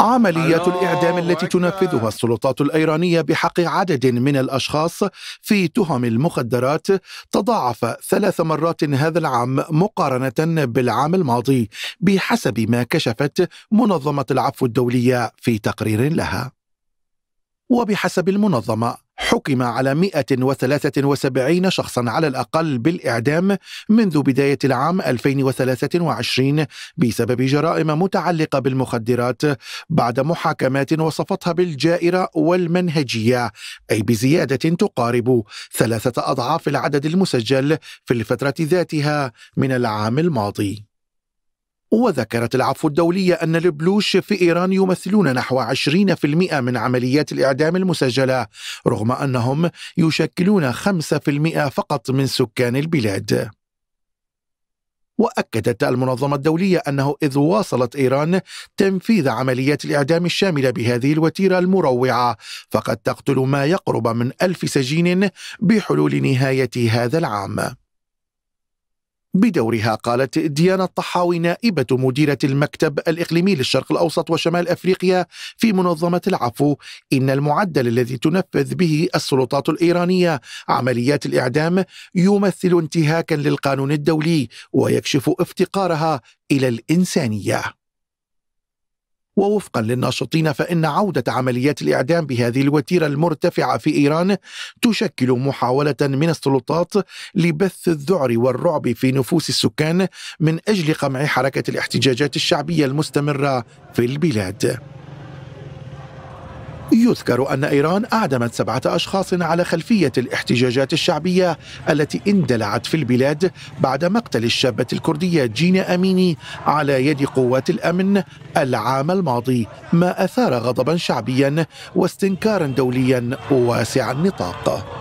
عمليات الإعدام التي تنفذها السلطات الأيرانية بحق عدد من الأشخاص في تهم المخدرات تضاعف ثلاث مرات هذا العام مقارنة بالعام الماضي بحسب ما كشفت منظمة العفو الدولية في تقرير لها. وبحسب المنظمة حكم على 173 شخصا على الأقل بالإعدام منذ بداية العام 2023 بسبب جرائم متعلقة بالمخدرات بعد محاكمات وصفتها بالجائرة والمنهجية أي بزيادة تقارب ثلاثة أضعاف العدد المسجل في الفترة ذاتها من العام الماضي وذكرت العفو الدولية أن البلوش في إيران يمثلون نحو 20% من عمليات الإعدام المسجلة رغم أنهم يشكلون 5% فقط من سكان البلاد واكدت المنظمه الدوليه انه اذ واصلت ايران تنفيذ عمليات الاعدام الشامله بهذه الوتيره المروعه فقد تقتل ما يقرب من الف سجين بحلول نهايه هذا العام بدورها قالت ديانا الطحاوي نائبة مديرة المكتب الإقليمي للشرق الأوسط وشمال أفريقيا في منظمة العفو إن المعدل الذي تنفذ به السلطات الإيرانية عمليات الإعدام يمثل انتهاكا للقانون الدولي ويكشف افتقارها إلى الإنسانية ووفقا للناشطين فإن عودة عمليات الإعدام بهذه الوتيرة المرتفعة في إيران تشكل محاولة من السلطات لبث الذعر والرعب في نفوس السكان من أجل قمع حركة الاحتجاجات الشعبية المستمرة في البلاد. يذكر أن إيران أعدمت سبعة أشخاص على خلفية الاحتجاجات الشعبية التي اندلعت في البلاد بعد مقتل الشابة الكردية جينا أميني على يد قوات الأمن العام الماضي ما أثار غضبا شعبيا واستنكارا دوليا واسع النطاق